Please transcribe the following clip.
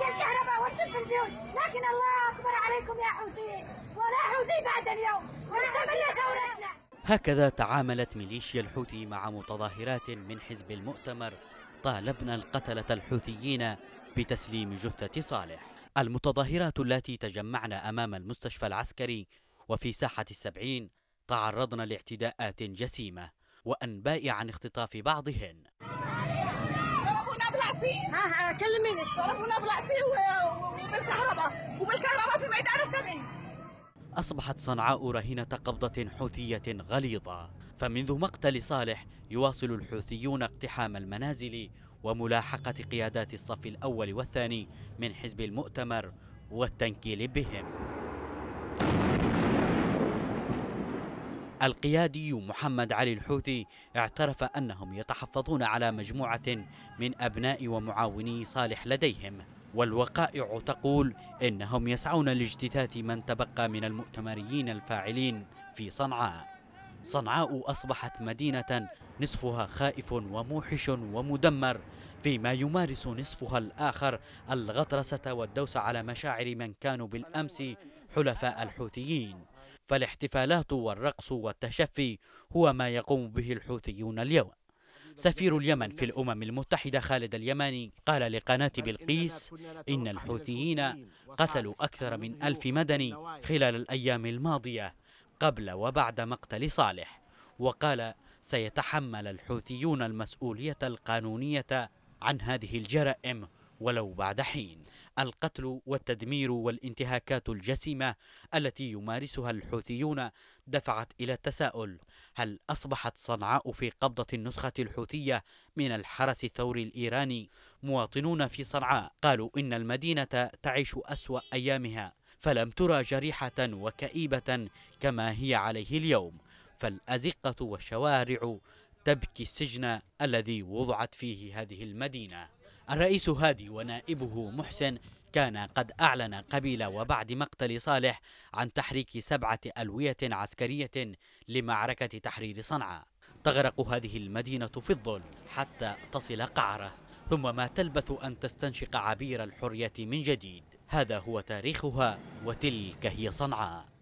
الكهرباء لكن الله اكبر عليكم يا ولا حوثي بعد اليوم ونستمر ثورتنا هكذا تعاملت ميليشيا الحوثي مع متظاهرات من حزب المؤتمر طالبنا القتلة الحوثيين بتسليم جثة صالح المتظاهرات التي تجمعن أمام المستشفى العسكري وفي ساحة السبعين تعرضن لاعتداءات جسيمة وأنباء عن اختطاف بعضهن الشرف ونبلع فيه وبالكهرباء وبالكهرباء في ميدان أصبحت صنعاء رهينة قبضة حوثية غليظة فمنذ مقتل صالح يواصل الحوثيون اقتحام المنازل وملاحقة قيادات الصف الأول والثاني من حزب المؤتمر والتنكيل بهم القيادي محمد علي الحوثي اعترف أنهم يتحفظون على مجموعة من أبناء ومعاوني صالح لديهم والوقائع تقول إنهم يسعون لاجتثاث من تبقى من المؤتمريين الفاعلين في صنعاء صنعاء أصبحت مدينة نصفها خائف وموحش ومدمر فيما يمارس نصفها الآخر الغطرسة والدوس على مشاعر من كانوا بالأمس حلفاء الحوثيين فالاحتفالات والرقص والتشفي هو ما يقوم به الحوثيون اليوم سفير اليمن في الأمم المتحدة خالد اليماني قال لقناة بلقيس إن الحوثيين قتلوا أكثر من ألف مدني خلال الأيام الماضية قبل وبعد مقتل صالح وقال سيتحمل الحوثيون المسؤولية القانونية عن هذه الجرائم ولو بعد حين القتل والتدمير والانتهاكات الجسيمة التي يمارسها الحوثيون دفعت إلى التساؤل هل أصبحت صنعاء في قبضة النسخة الحوثية من الحرس الثوري الإيراني مواطنون في صنعاء قالوا إن المدينة تعيش أسوأ أيامها فلم ترى جريحة وكئيبة كما هي عليه اليوم فالأزقة والشوارع تبكي السجن الذي وضعت فيه هذه المدينة الرئيس هادي ونائبه محسن كان قد أعلن قبيل وبعد مقتل صالح عن تحريك سبعة ألوية عسكرية لمعركة تحرير صنعاء تغرق هذه المدينة في الظل حتى تصل قعرة ثم ما تلبث أن تستنشق عبير الحرية من جديد هذا هو تاريخها وتلك هي صنعاء